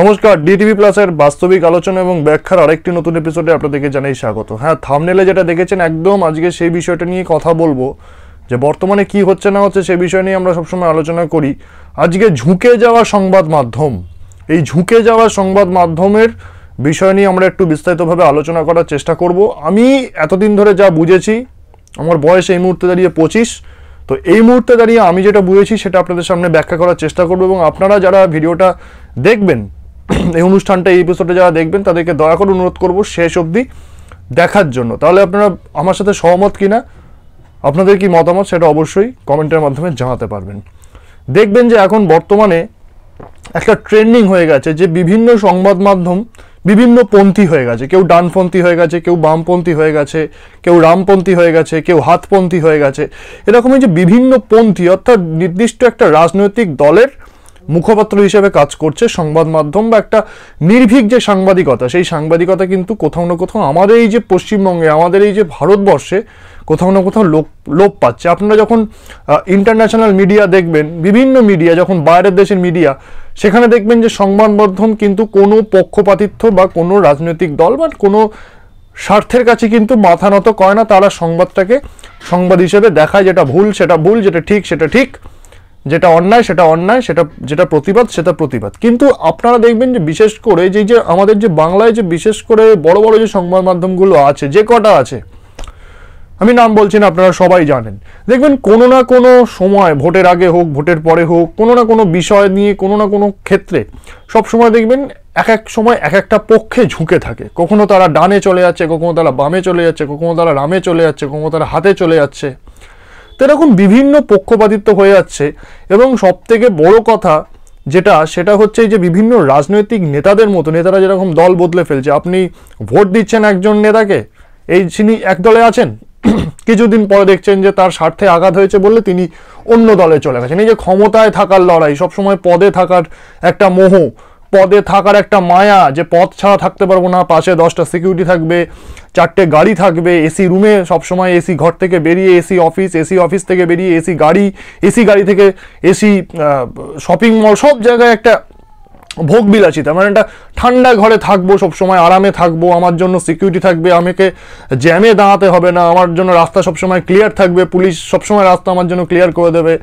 নমস্কার ডিটিভি প্লাসের বাস্তবিক আলোচনা এবং ব্যাখ্যার আরেকটি নতুন এপিসোডে আপনাদেরকে জানাই স্বাগত হ্যাঁ থামনেলে যেটা দেখেছেন একদম আজকে সেই বিষয়টা নিয়ে কথা বলবো যে বর্তমানে কি হচ্ছে না হচ্ছে সেই বিষয় নিয়ে আমরা সবসময় আলোচনা করি আজকে ঝুঁকে যাওয়া সংবাদ মাধ্যম এই ঝুঁকে যাওয়া সংবাদ মাধ্যমের বিষয় নিয়ে আমরা একটু বিস্তারিতভাবে আলোচনা করার চেষ্টা করব আমি এতদিন ধরে যা বুঝেছি আমার বয়স এই মুহূর্তে দাঁড়িয়ে পঁচিশ তো এই মুহূর্তে দাঁড়িয়ে আমি যেটা বুঝেছি সেটা আপনাদের সামনে ব্যাখ্যা করার চেষ্টা করবো এবং আপনারা যারা ভিডিওটা দেখবেন এই অনুষ্ঠানটা এই এপিসোডে যারা দেখবেন তাদেরকে দয়া করে অনুরোধ করব শেষ অবধি দেখার জন্য তাহলে আপনারা আমার সাথে সহমত কিনা আপনাদের কি মতামত সেটা অবশ্যই কমেন্টের মাধ্যমে জানাতে পারবেন দেখবেন যে এখন বর্তমানে একটা ট্রেন্ডিং হয়ে গেছে যে বিভিন্ন সংবাদ মাধ্যম বিভিন্ন পন্থী হয়ে গেছে কেউ ডানপন্থী হয়ে গেছে কেউ বামপন্থী হয়ে গেছে কেউ রামপন্থী হয়ে গেছে কেউ হাতপন্থী হয়ে গেছে এরকমই যে বিভিন্ন পন্থী অর্থাৎ নির্দিষ্ট একটা রাজনৈতিক দলের মুখপাত্র হিসেবে কাজ করছে সংবাদ মাধ্যম বা একটা নির্ভীক যে সাংবাদিকতা সেই সাংবাদিকতা কিন্তু কোথাও না কোথাও আমাদের এই যে পশ্চিমবঙ্গে আমাদের এই যে ভারতবর্ষে কোথাও না কোথাও লোপ লোপ পাচ্ছে আপনারা যখন ইন্টারন্যাশনাল মিডিয়া দেখবেন বিভিন্ন মিডিয়া যখন বাইরের দেশের মিডিয়া সেখানে দেখবেন যে সংবাদ মাধ্যম কিন্তু কোনো পক্ষপাতিত্ব বা কোনো রাজনৈতিক দল বা কোনো স্বার্থের কাছে কিন্তু মাথা নত কয় না তারা সংবাদটাকে সংবাদ হিসেবে দেখায় যেটা ভুল সেটা ভুল যেটা ঠিক সেটা ঠিক যেটা অন্যায় সেটা অন্যায় সেটা যেটা প্রতিবাদ সেটা প্রতিবাদ কিন্তু আপনারা দেখবেন যে বিশেষ করে যে যে আমাদের যে বাংলায় যে বিশেষ করে বড় বড় যে সংবাদ মাধ্যমগুলো আছে যে কটা আছে আমি নাম বলছি না আপনারা সবাই জানেন দেখবেন কোনো না কোনো সময় ভোটের আগে হোক ভোটের পরে হোক কোনো না কোনো বিষয় নিয়ে কোনো না কোনো ক্ষেত্রে সব সময় দেখবেন এক এক সময় এক একটা পক্ষে ঝুঁকে থাকে কখনো তারা ডানে চলে যাচ্ছে কখনো তারা বামে চলে যাচ্ছে কখনো তারা রামে চলে যাচ্ছে কখনো তারা হাতে চলে যাচ্ছে তো এরকম বিভিন্ন পক্ষপাতিত্ব হয়ে যাচ্ছে এবং সবথেকে বড় কথা যেটা সেটা হচ্ছে যে বিভিন্ন রাজনৈতিক নেতাদের মতো নেতারা যেরকম দল বদলে ফেলছে আপনি ভোট দিচ্ছেন একজন নেতাকে এই তিনি এক দলে আছেন কিছুদিন পরে দেখছেন যে তার স্বার্থে আঘাত হয়েছে বললে তিনি অন্য দলে চলে গেছেন এই যে ক্ষমতায় থাকার লড়াই সবসময় পদে থাকার একটা মোহ পদে থাকার একটা মায়া যে পথ ছাড়া থাকতে পারবো না পাশে দশটা সিকিউরিটি থাকবে চারটে গাড়ি থাকবে এসি রুমে সবসময় এসি ঘর থেকে বেরিয়ে এসি অফিস এসি অফিস থেকে বেরিয়ে এসি গাড়ি এসি গাড়ি থেকে এসি শপিং মল সব জায়গায় একটা ভোগ বিলাসিতা মানে একটা ঠান্ডা ঘরে থাকবো সবসময় আরামে থাকবো আমার জন্য সিকিউরিটি থাকবে আমাকে জ্যামে দাঁড়াতে হবে না আমার জন্য রাস্তা সবসময় ক্লিয়ার থাকবে পুলিশ সবসময় রাস্তা আমার জন্য ক্লিয়ার করে দেবে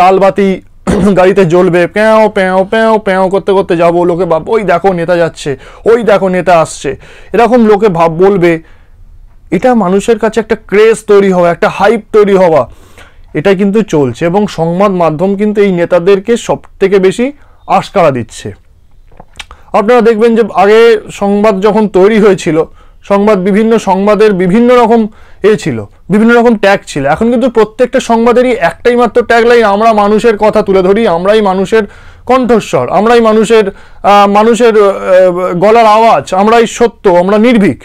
লাল বাতি গাড়িতে জ্বলবে প্যাঁও প্যাঁও প্যাঁও প্যাঁও করতে করতে যাবো লোকে ভাব ওই দেখো নেতা যাচ্ছে ওই দেখো নেতা আসছে এরকম লোকে ভাব বলবে এটা মানুষের কাছে একটা ক্রেজ তৈরি হওয়া একটা হাইপ তৈরি হওয়া এটা কিন্তু চলছে এবং সংবাদ মাধ্যম কিন্তু এই নেতাদেরকে সব থেকে বেশি আশকারা দিচ্ছে আপনারা দেখবেন যে আগে সংবাদ যখন তৈরি হয়েছিল সংবাদ বিভিন্ন সংবাদের বিভিন্ন রকম এ ছিল বিভিন্ন রকম ট্যাগ ছিল এখন কিন্তু প্রত্যেকটা সংবাদেরই একটাই মাত্র ট্যাগ লাইন আমরা মানুষের কথা তুলে ধরি আমরাই মানুষের কণ্ঠস্বর আমরাই মানুষের মানুষের গলার আওয়াজ আমরাই সত্য আমরা নির্ভীক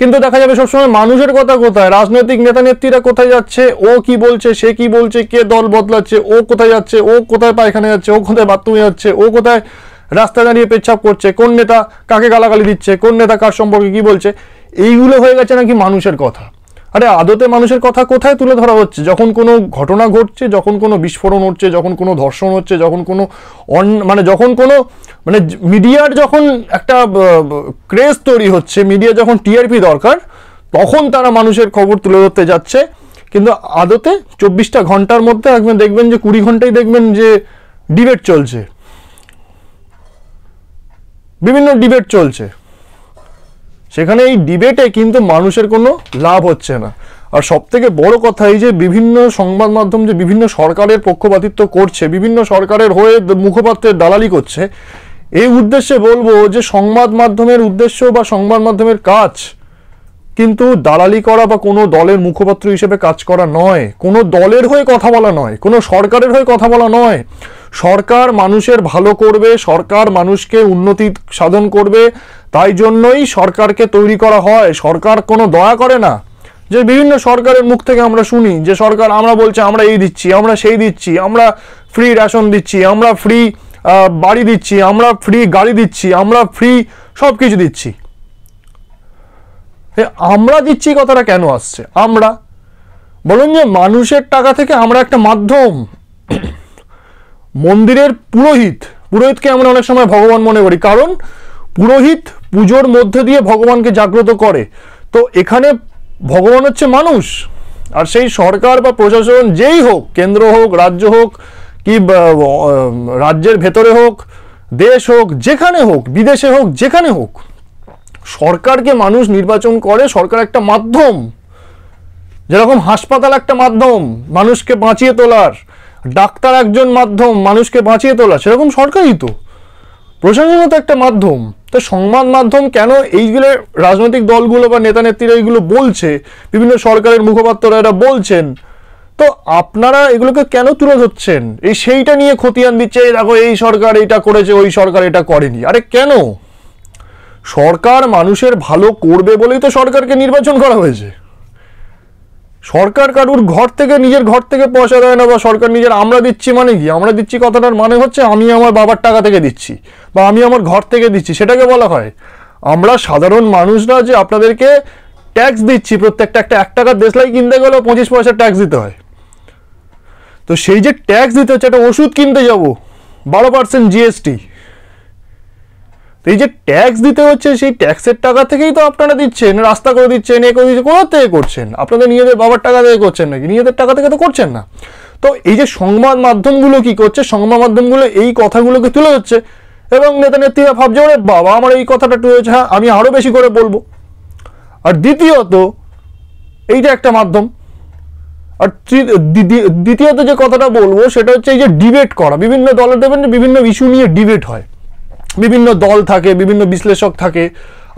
কিন্তু দেখা যাবে সবসময় মানুষের কথা কোথায় রাজনৈতিক নেতা নেত্রীরা কোথায় যাচ্ছে ও কি বলছে সে কি বলছে কে দল বদলাচ্ছে ও কোথায় যাচ্ছে ও কোথায় পায়খানে যাচ্ছে ও কোথায় বাথরুমে যাচ্ছে ও কোথায় রাস্তায় দাঁড়িয়ে পেচ্ছাপ করছে কোন নেতা কাকে গালাগালি দিচ্ছে কোন নেতা কার সম্পর্কে কি বলছে এইগুলো হয়ে গেছে নাকি মানুষের কথা আরে আদতে মানুষের কথা কোথায় তুলে ধরা হচ্ছে যখন কোনো ঘটনা ঘটছে যখন কোনো বিস্ফোরণ হচ্ছে যখন কোনো ধর্ষণ হচ্ছে যখন কোনো অন মানে যখন কোনো মানে মিডিয়ার যখন একটা ক্রেজ তৈরি হচ্ছে মিডিয়া যখন টিআরপি দরকার তখন তারা মানুষের খবর তুলে ধরতে যাচ্ছে কিন্তু আদতে চব্বিশটা ঘন্টার মধ্যে একদম দেখবেন যে কুড়ি ঘন্টাই দেখবেন যে ডিবেট চলছে বিভিন্ন ডিবেট চলছে সেখানে এই ডিবেটে কিন্তু মানুষের কোনো লাভ হচ্ছে না আর সব থেকে বড় কথা এই যে বিভিন্ন সংবাদ মাধ্যম যে বিভিন্ন সরকারের পক্ষপাতিত্ব করছে বিভিন্ন সরকারের হয়ে মুখপাত্রের দালালি করছে এই উদ্দেশ্যে বলবো যে সংবাদ মাধ্যমের উদ্দেশ্য বা সংবাদ মাধ্যমের কাজ কিন্তু দালালি করা বা কোনো দলের মুখপাত্র হিসেবে কাজ করা নয় কোনো দলের হয়ে কথা বলা নয় কোনো সরকারের হয়ে কথা বলা নয় সরকার মানুষের ভালো করবে সরকার মানুষকে উন্নতি সাধন করবে তাই জন্যই সরকারকে তৈরি করা হয় সরকার কোনো দয়া করে না যে বিভিন্ন সরকারের মুখ থেকে আমরা শুনি যে সরকার আমরা বলছে আমরা এই দিচ্ছি আমরা সেই দিচ্ছি আমরা ফ্রি রেশন দিচ্ছি আমরা ফ্রি বাড়ি দিচ্ছি আমরা ফ্রি গাড়ি দিচ্ছি আমরা ফ্রি সব কিছু দিচ্ছি আমরা দিচ্ছি কথাটা কেন আসছে আমরা বলুন যে মানুষের টাকা থেকে আমরা একটা মাধ্যম মন্দিরের পুরোহিত পুরোহিতকে আমরা অনেক সময় ভগবান মনে করি কারণ পুরোহিত পুজোর মধ্যে দিয়ে ভগবানকে জাগ্রত করে তো এখানে ভগবান হচ্ছে মানুষ আর সেই সরকার বা প্রশাসন যেই হোক কেন্দ্র হোক রাজ্য হোক কি রাজ্যের ভেতরে হোক দেশ হোক যেখানে হোক বিদেশে হোক যেখানে হোক সরকারকে মানুষ নির্বাচন করে সরকার একটা মাধ্যম যেরকম হাসপাতাল একটা মাধ্যম মানুষকে বাঁচিয়ে তোলার ডাক্তার একজন মাধ্যম মানুষকে বাঁচিয়ে তোলা সেরকম সরকারই তো প্রশাসনও তো একটা মাধ্যম তো সংবাদ মাধ্যম কেন এইগুলো রাজনৈতিক দলগুলো বা নেতা নেত্রীরা এইগুলো বলছে বিভিন্ন সরকারের মুখপাত্ররা এরা বলছেন তো আপনারা এগুলোকে কেন তুলে ধরছেন এই সেইটা নিয়ে খতিয়ান দিচ্ছে দেখো এই সরকার এটা করেছে ওই সরকার এটা করেনি আরে কেন সরকার মানুষের ভালো করবে বলেই তো সরকারকে নির্বাচন করা হয়েছে সরকার কারুর ঘর থেকে নিজের ঘর থেকে পয়সা দেয় না বা সরকার নিজের আমরা দিচ্ছি মানে কি আমরা দিচ্ছি কথাটার মানে হচ্ছে আমি আমার বাবার টাকা থেকে দিচ্ছি বা আমি আমার ঘর থেকে দিচ্ছি সেটাকে বলা হয় আমরা সাধারণ মানুষরা যে আপনাদেরকে ট্যাক্স দিচ্ছি প্রত্যেকটা একটা এক টাকার দেশলাই কিনতে গেলেও পঁচিশ পয়সা ট্যাক্স দিতে হয় তো সেই যে ট্যাক্স দিতে হচ্ছে একটা ওষুধ কিনতে যাব বারো পার্সেন্ট জিএসটি তো এই যে ট্যাক্স দিতে হচ্ছে সেই ট্যাক্সের টাকা থেকেই তো আপনারা দিচ্ছেন রাস্তা করে দিচ্ছেন এ করে দিচ্ছে কোথা থেকে করছেন আপনাদের নিজেদের বাবার টাকা থেকে করছেন নাকি নিজেদের টাকা থেকে তো করছেন না তো এই যে সংবাদ মাধ্যমগুলো কি করছে সংবাদ মাধ্যমগুলো এই কথাগুলোকে তুলে হচ্ছে এবং নেতা নেত্রীরা ভাবছে ওরে বাবা আমার এই কথাটা হয়েছে হ্যাঁ আমি আরও বেশি করে বলবো আর দ্বিতীয়ত এইটা একটা মাধ্যম আর দ্বিতীয়ত যে কথাটা বলবো সেটা হচ্ছে এই যে ডিবেট করা বিভিন্ন দলের দেবেন বিভিন্ন ইস্যু নিয়ে ডিবেট হয় বিভিন্ন দল থাকে বিভিন্ন বিশ্লেষক থাকে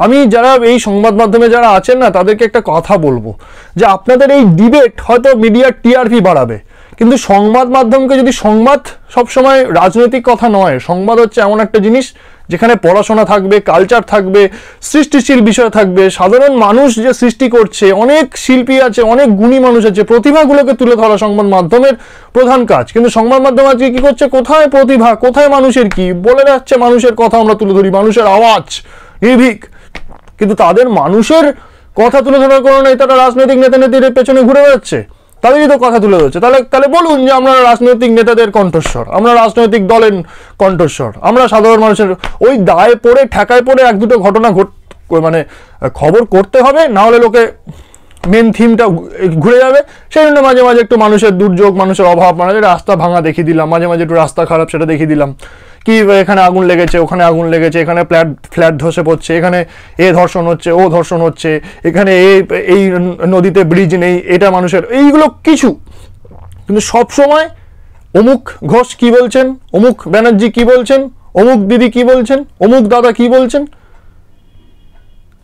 আমি যারা এই সংবাদ মাধ্যমে যারা আছেন না তাদেরকে একটা কথা বলবো যে আপনাদের এই ডিবেট হয়তো মিডিয়ার টিআরপি বাড়াবে কিন্তু সংবাদ মাধ্যমকে যদি সংবাদ সবসময় রাজনৈতিক কথা নয় সংবাদ হচ্ছে এমন একটা জিনিস যেখানে পড়াশোনা থাকবে কালচার থাকবে সৃষ্টিশীল বিষয় থাকবে সাধারণ মানুষ যে সৃষ্টি করছে অনেক শিল্পী আছে অনেক গুণী মানুষ আছে প্রতিভাগুলোকে তুলে ধরা সংবাদ মাধ্যমের প্রধান কাজ কিন্তু সংবাদ মাধ্যম আজকে কী করছে কোথায় প্রতিভা কোথায় মানুষের কি বলে যাচ্ছে মানুষের কথা আমরা তুলে ধরি মানুষের আওয়াজ নির্ভীক কিন্তু তাদের মানুষের কথা তুলে ধরার কারণে তারা রাজনৈতিক নেতা নেত্রীর পেছনে ঘুরে বেড়াচ্ছে তাদেরই তো কথা তুলে ধরছে তাহলে তাহলে বলুন যে আমরা রাজনৈতিক নেতাদের কণ্ঠস্বর আমরা রাজনৈতিক দলের কণ্ঠস্বর আমরা সাধারণ মানুষের ওই দায়ে পড়ে ঠেকায় পড়ে এক দুটো ঘটনা ঘট মানে খবর করতে হবে না হলে লোকে মেন থিমটা ঘুরে যাবে সেই জন্য মাঝে মাঝে একটু মানুষের দুর্যোগ মানুষের অভাব মানে রাস্তা ভাঙা দেখিয়ে দিলাম মাঝে মাঝে একটু রাস্তা খারাপ সেটা দেখিয়ে দিলাম কি এখানে আগুন লেগেছে ওখানে আগুন লেগেছে এখানে ফ্ল্যাট ফ্ল্যাট ধসে পড়ছে এখানে এ ধর্ষণ হচ্ছে ও ধর্ষণ হচ্ছে এখানে এ এই নদীতে ব্রিজ নেই এটা মানুষের এইগুলো কিছু কিন্তু সবসময় অমুক ঘোষ কি বলছেন অমুক ব্যানার্জি কি বলছেন অমুক দিদি কি বলছেন অমুক দাদা কি বলছেন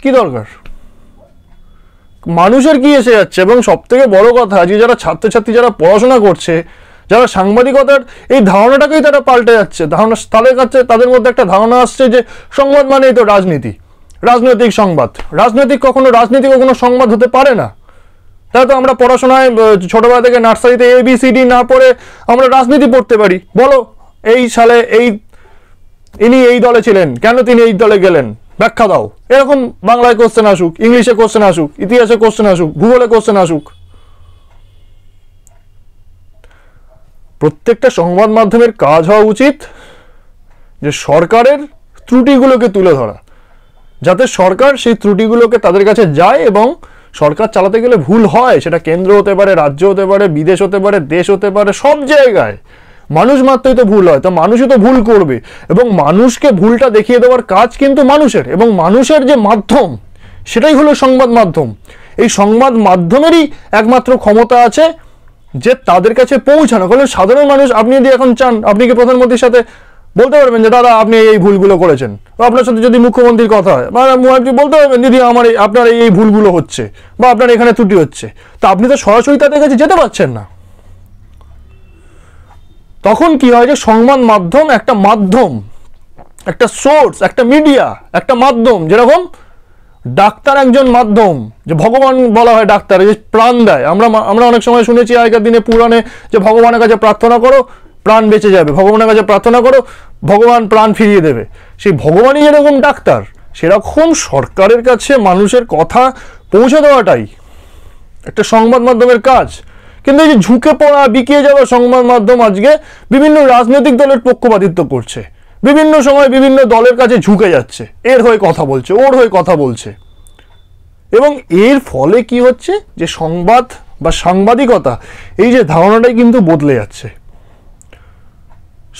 কি দরকার মানুষের কি এসে যাচ্ছে এবং সব থেকে বড় কথা যে যারা ছাত্রছাত্রী যারা পড়াশোনা করছে যারা সাংবাদিকতার এই ধারণাটাকেই তারা পাল্টে যাচ্ছে ধারণা তাদের কাছে তাদের মধ্যে একটা ধারণা আসছে যে সংবাদ মানেই তো রাজনীতি রাজনৈতিক সংবাদ রাজনৈতিক কখনো রাজনীতি কখনো সংবাদ হতে পারে না তাই তো আমরা পড়াশোনায় ছোটোবেলা থেকে নার্সারিতে এ বিসিডি না পড়ে আমরা রাজনীতি পড়তে পারি বলো এই সালে এই ইনি এই দলে ছিলেন কেন তিনি এই দলে গেলেন ব্যাখ্যা দাও এরকম বাংলায় কোশ্চেন আসুক ইংলিশে কোশ্চেন আসুক ইতিহাসে কোশ্চেন আসুক ভূগোলে কোশ্চেন আসুক প্রত্যেকটা সংবাদ মাধ্যমের কাজ হওয়া উচিত যে সরকারের ত্রুটিগুলোকে তুলে ধরা যাতে সরকার সেই ত্রুটিগুলোকে তাদের কাছে যায় এবং সরকার চালাতে গেলে ভুল হয় সেটা কেন্দ্র হতে পারে রাজ্য হতে পারে বিদেশ হতে পারে দেশ হতে পারে সব জায়গায় মানুষ মাত্রই তো ভুল হয় তো মানুষই তো ভুল করবে এবং মানুষকে ভুলটা দেখিয়ে দেওয়ার কাজ কিন্তু মানুষের এবং মানুষের যে মাধ্যম সেটাই হলো সংবাদ মাধ্যম এই সংবাদ মাধ্যমেরই একমাত্র ক্ষমতা আছে যে তাদের কাছে পৌঁছানো হলে সাধারণ মানুষ আপনি যদি এখন চান আপনি কি প্রধানমন্ত্রীর সাথে বলতে পারবেন যে দাদা আপনি এই ভুলগুলো করেছেন বা আপনার সাথে যদি মুখ্যমন্ত্রীর কথা হয় বা মানে মুখ্যমন্ত্রী বলতে পারবেন দিদি আমার এই আপনার এই ভুলগুলো হচ্ছে বা আপনার এখানে ত্রুটি হচ্ছে তা আপনি তো সরাসরি তাদের কাছে যেতে পারছেন না তখন কি হয় যে সংবাদ মাধ্যম একটা মাধ্যম একটা সোর্স একটা মিডিয়া একটা মাধ্যম যেরকম ডাক্তার একজন মাধ্যম যে ভগবান বলা হয় ডাক্তার যে প্রাণ দেয় আমরা আমরা অনেক সময় শুনেছি আগেকার দিনে পুরাণে যে ভগবানের কাছে প্রার্থনা করো প্রাণ বেঁচে যাবে ভগবানের কাছে প্রার্থনা করো ভগবান প্রাণ ফিরিয়ে দেবে সেই ভগবানই যেরকম ডাক্তার সেরকম সরকারের কাছে মানুষের কথা পৌঁছে দেওয়াটাই একটা সংবাদ মাধ্যমের কাজ কিন্তু এই যে ঝুঁকে পড়া বিকিয়ে যাওয়া সংবাদ মাধ্যম আজকে বিভিন্ন রাজনৈতিক দলের পক্ষপাতিত্ব করছে বিভিন্ন সময় বিভিন্ন দলের কাছে ঝুঁকে যাচ্ছে এর হয়ে কথা বলছে ওর হয়ে কথা বলছে এবং এর ফলে কি হচ্ছে যে সংবাদ বা সাংবাদিকতা এই যে ধারণাটাই কিন্তু বদলে যাচ্ছে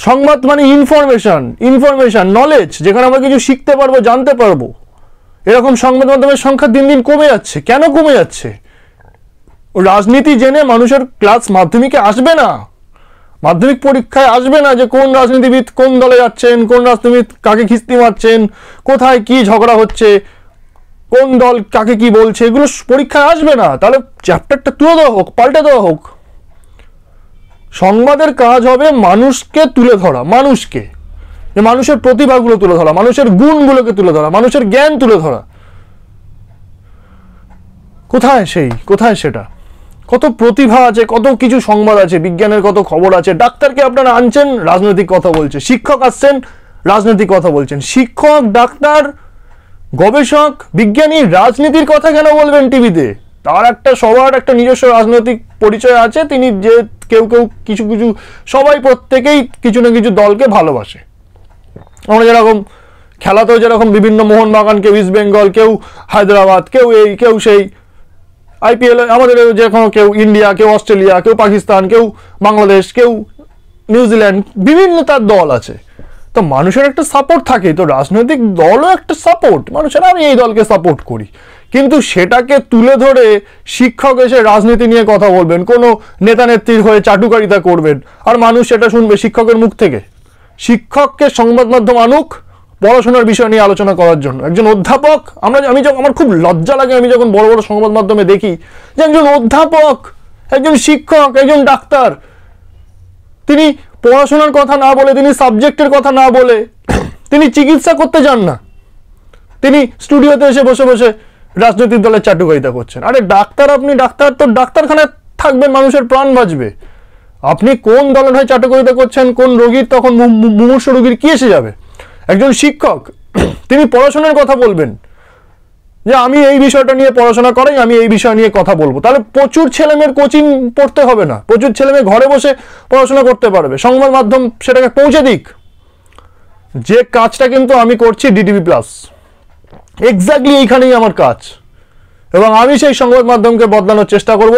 সংবাদ মানে ইনফরমেশন ইনফরমেশন নলেজ যেখানে আমরা কিছু শিখতে পারবো জানতে পারবো এরকম সংবাদ মাধ্যমের সংখ্যা দিন দিন কমে যাচ্ছে কেন কমে যাচ্ছে রাজনীতি জেনে মানুষের ক্লাস মাধ্যমিকে আসবে না মাধ্যমিক পরীক্ষায় আসবে না যে কোন রাজনীতিবিদ কোন দলে যাচ্ছেন কোন রাজনীতিবিদ কাকে খিস্তি মারছেন কোথায় কি ঝগড়া হচ্ছে কোন দল কাকে কি বলছে এগুলো পরীক্ষায় আসবে না তাহলে চ্যাপ্টারটা তুলে দেওয়া হোক পাল্টে দেওয়া হোক সংবাদের কাজ হবে মানুষকে তুলে ধরা মানুষকে যে মানুষের প্রতিভাগুলো তুলে ধরা মানুষের গুণগুলোকে তুলে ধরা মানুষের জ্ঞান তুলে ধরা কোথায় সেই কোথায় সেটা কত প্রতিভা আছে কত কিছু সংবাদ আছে বিজ্ঞানের কত খবর আছে ডাক্তারকে আপনারা আনছেন রাজনৈতিক কথা বলছে শিক্ষক আসছেন রাজনৈতিক কথা বলছেন শিক্ষক ডাক্তার গবেষক বিজ্ঞানী রাজনীতির কথা কেন বলবেন টিভিতে তার একটা সবার একটা নিজস্ব রাজনৈতিক পরিচয় আছে তিনি যে কেউ কেউ কিছু কিছু সবাই প্রত্যেকেই কিছু না কিছু দলকে ভালোবাসে আমরা যেরকম খেলাতেও যেরকম বিভিন্ন মোহনবাগান কেউ ইস্ট বেঙ্গল কেউ হায়দ্রাবাদ কেউ এই কেউ সেই আইপিএল আমাদের যে কোনো কেউ ইন্ডিয়া কেউ অস্ট্রেলিয়া কেউ পাকিস্তান কেউ বাংলাদেশ কেউ নিউজিল্যান্ড বিভিন্ন তার দল আছে তো মানুষের একটা সাপোর্ট থাকে তো রাজনৈতিক দলও একটা সাপোর্ট মানুষের আমি এই দলকে সাপোর্ট করি কিন্তু সেটাকে তুলে ধরে শিক্ষক এসে রাজনীতি নিয়ে কথা বলবেন কোনো নেতা নেত্রীর হয়ে চাটুকারিতা করবেন আর মানুষ সেটা শুনবে শিক্ষকের মুখ থেকে শিক্ষককে সংবাদ মাধ্যম আনুক পড়াশোনার বিষয় নিয়ে আলোচনা করার জন্য একজন অধ্যাপক আমরা আমি যখন আমার খুব লজ্জা লাগে আমি যখন বড় বড় সংবাদ মাধ্যমে দেখি যে একজন অধ্যাপক একজন শিক্ষক একজন ডাক্তার তিনি পড়াশোনার কথা না বলে তিনি সাবজেক্টের কথা না বলে তিনি চিকিৎসা করতে যান না তিনি স্টুডিওতে এসে বসে বসে রাজনৈতিক দলের চাটুকারিতা করছেন আরে ডাক্তার আপনি ডাক্তার তো ডাক্তারখানায় থাকবেন মানুষের প্রাণ বাঁচবে আপনি কোন দলের হয়ে চাটুকারিতা করছেন কোন রোগীর তখন মুমূর্ষ রোগীর কী এসে যাবে একজন শিক্ষক তিনি পড়াশোনার কথা বলবেন যে আমি এই বিষয়টা নিয়ে পড়াশোনা করাই আমি এই বিষয় নিয়ে কথা বলবো তাহলে প্রচুর ছেলেমেয়ের কোচিং পড়তে হবে না প্রচুর ছেলেমেয়ে ঘরে বসে পড়াশোনা করতে পারবে সংবাদ মাধ্যম সেটাকে পৌঁছে দিক যে কাজটা কিন্তু আমি করছি ডিটিভি প্লাস এক্স্যাক্টলি এইখানেই আমার কাজ এবং আমি সেই সংবাদ মাধ্যমকে বদলানোর চেষ্টা করব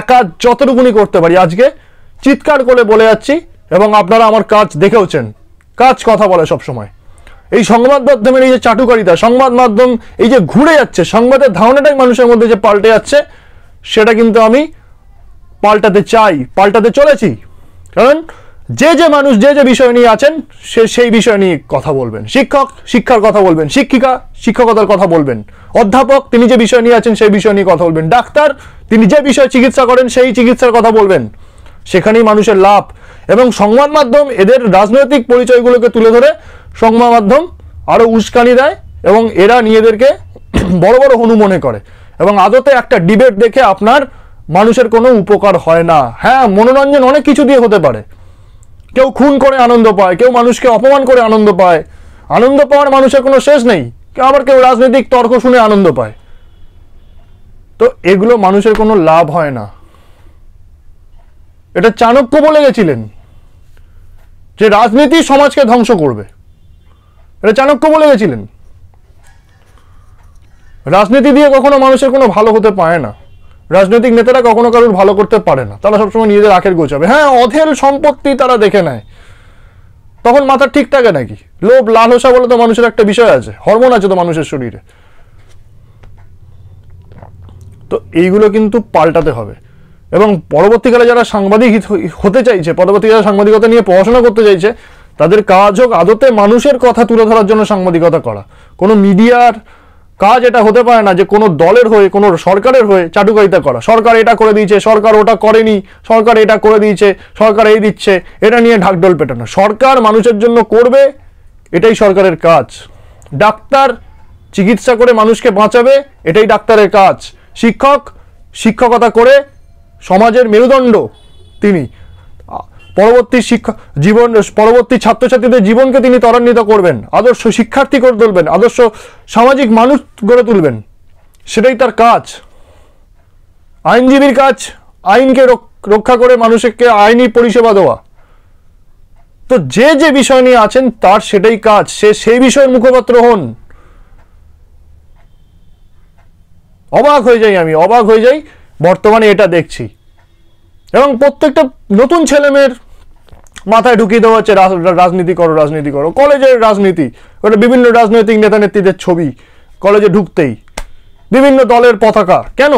একা যতটুকুনি করতে পারি আজকে চিৎকার করে বলে যাচ্ছি এবং আপনারা আমার কাজ দেখেওছেন কাজ কথা বলে সব সময় এই সংবাদ মাধ্যমের এই যে চাটুকারিতা সংবাদ মাধ্যম এই যে ঘুরে যাচ্ছে সংবাদের ধারণাটাই মানুষের মধ্যে যে পাল্টে যাচ্ছে সেটা কিন্তু আমি পাল্টাতে চাই পাল্টাতে চলেছি কারণ যে যে মানুষ যে যে বিষয় নিয়ে আছেন সে সেই বিষয় নিয়ে কথা বলবেন শিক্ষক শিক্ষার কথা বলবেন শিক্ষিকা শিক্ষকতার কথা বলবেন অধ্যাপক তিনি যে বিষয় নিয়ে আছেন সেই বিষয় নিয়ে কথা বলবেন ডাক্তার তিনি যে বিষয়ে চিকিৎসা করেন সেই চিকিৎসার কথা বলবেন সেখানেই মানুষের লাভ এবং সংবাদ মাধ্যম এদের রাজনৈতিক পরিচয়গুলোকে তুলে ধরে সংবাদ মাধ্যম আরও উস্কানি দেয় এবং এরা নিজেদেরকে বড় বড় হনু মনে করে এবং আদতে একটা ডিবেট দেখে আপনার মানুষের কোনো উপকার হয় না হ্যাঁ মনোরঞ্জন অনেক কিছু দিয়ে হতে পারে কেউ খুন করে আনন্দ পায় কেউ মানুষকে অপমান করে আনন্দ পায় আনন্দ পাওয়ার মানুষের কোনো শেষ নেই আবার কেউ রাজনৈতিক তর্ক শুনে আনন্দ পায় তো এগুলো মানুষের কোনো লাভ হয় না এটা চাণক্য বলে গেছিলেন যে রাজনীতি সমাজকে ধ্বংস করবে এটা চাণক্য বলে গেছিলেন রাজনীতি দিয়ে কখনো মানুষের কোনো ভালো হতে পারে না রাজনৈতিক নেতারা কখনো কারোর ভালো করতে পারে না তারা সবসময় নিজেদের আখের গোছাবে হ্যাঁ অধের সম্পত্তি তারা দেখে নেয় তখন মাথা ঠিক থাকে নাকি লোভ লালসা বলে তো মানুষের একটা বিষয় আছে হরমোন আছে তো মানুষের শরীরে তো এইগুলো কিন্তু পাল্টাতে হবে এবং পরবর্তীকালে যারা সাংবাদিক হতে চাইছে পরবর্তীকালে সাংবাদিকতা নিয়ে পড়াশোনা করতে চাইছে তাদের কাজ হোক আদতে মানুষের কথা তুলে ধরার জন্য সাংবাদিকতা করা কোনো মিডিয়ার কাজ এটা হতে পারে না যে কোনো দলের হয়ে কোনো সরকারের হয়ে চাটুকারিতা করা সরকার এটা করে দিয়েছে সরকার ওটা করেনি সরকার এটা করে দিয়েছে সরকার এই দিচ্ছে এটা নিয়ে ঢাকডোল পেটানো সরকার মানুষের জন্য করবে এটাই সরকারের কাজ ডাক্তার চিকিৎসা করে মানুষকে বাঁচাবে এটাই ডাক্তারের কাজ শিক্ষক শিক্ষকতা করে সমাজের মেরুদণ্ড তিনি পরবর্তী শিক্ষা জীবন পরবর্তী ছাত্রছাত্রীদের জীবনকে তিনি ত্বরান্বিত করবেন আদর্শ শিক্ষার্থী করে তুলবেন আদর্শ সামাজিক মানুষ গড়ে তুলবেন সেটাই তার কাজ আইনজীবীর কাজ আইনকে রক্ষা করে মানুষকে আইনি পরিষেবা দেওয়া তো যে যে বিষয় নিয়ে আছেন তার সেটাই কাজ সে সেই বিষয়ের মুখপাত্র হন অবাক হয়ে যাই আমি অবাক হয়ে যাই বর্তমানে এটা দেখছি এবং প্রত্যেকটা নতুন ছেলেমেয়ের মাথায় ঢুকিয়ে দেওয়া হচ্ছে রাজনীতি করো রাজনীতি করো কলেজের রাজনীতি ওটা বিভিন্ন রাজনৈতিক নেতা নেত্রীদের ছবি কলেজে ঢুকতেই বিভিন্ন দলের পতাকা কেন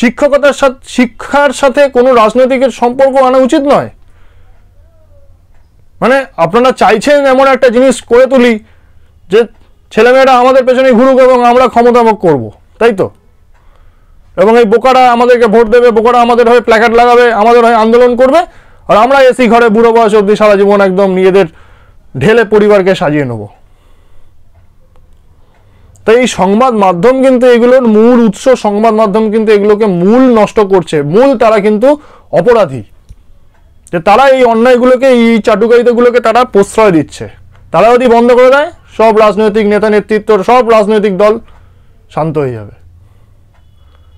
শিক্ষকতার সাথে শিক্ষার সাথে কোনো রাজনৈতিকের সম্পর্ক আনা উচিত নয় মানে আপনারা চাইছেন এমন একটা জিনিস করে তুলি যে ছেলেমেয়েরা আমাদের পেছনে ঘুরুক এবং আমরা ক্ষমতাভোগ করব তাই তো এবং এই বোকারা আমাদেরকে ভোট দেবে বোকারা আমাদের হয়ে প্ল্যাকার্ড লাগাবে আমাদের হয়ে আন্দোলন করবে আর আমরা এসি ঘরে বুড়ো বয়স অব্দি সারা জীবন একদম নিজেদের ঢেলে পরিবারকে সাজিয়ে নেব তো এই সংবাদ মাধ্যম কিন্তু এগুলোর মূল উৎস সংবাদ মাধ্যম কিন্তু এগুলোকে মূল নষ্ট করছে মূল তারা কিন্তু অপরাধী যে তারা এই অন্যায়গুলোকে এই চাটুকারিতাগুলোকে তারা প্রশ্রয় দিচ্ছে তারা যদি বন্ধ করে দেয় সব রাজনৈতিক নেতা নেতৃত্ব সব রাজনৈতিক দল শান্ত হয়ে যাবে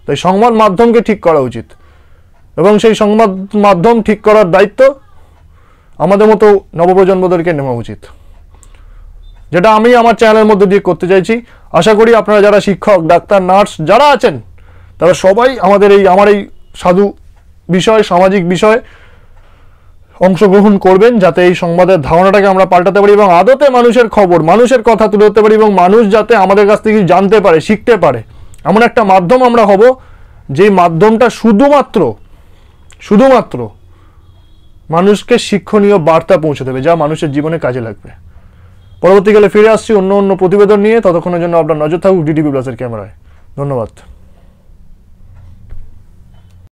তাই সংবাদ মাধ্যমকে ঠিক করা উচিত এবং সেই সংবাদ মাধ্যম ঠিক করার দায়িত্ব আমাদের মতো নবপ্রজন্মদেরকে নেওয়া উচিত যেটা আমি আমার চ্যানেলের মধ্যে দিয়ে করতে চাইছি আশা করি আপনারা যারা শিক্ষক ডাক্তার নার্স যারা আছেন তারা সবাই আমাদের এই আমার এই সাধু বিষয় সামাজিক বিষয় অংশগ্রহণ করবেন যাতে এই সংবাদের ধারণাটাকে আমরা পাল্টাতে পারি এবং আদতে মানুষের খবর মানুষের কথা তুলে ধরতে পারি এবং মানুষ যাতে আমাদের কাছ থেকে জানতে পারে শিখতে পারে এমন একটা মাধ্যম আমরা হব যে মাধ্যমটা শুধুমাত্র শুধুমাত্র মানুষকে শিক্ষণীয় বার্তা পৌঁছে দেবে যা মানুষের জীবনে কাজে লাগবে পরবর্তীকালে ফিরে আসছি অন্য অন্য প্রতিবেদন নিয়ে ততক্ষণের জন্য আপনার নজর থাকুক ডিডিবি প্লাসের ক্যামেরায় ধন্যবাদ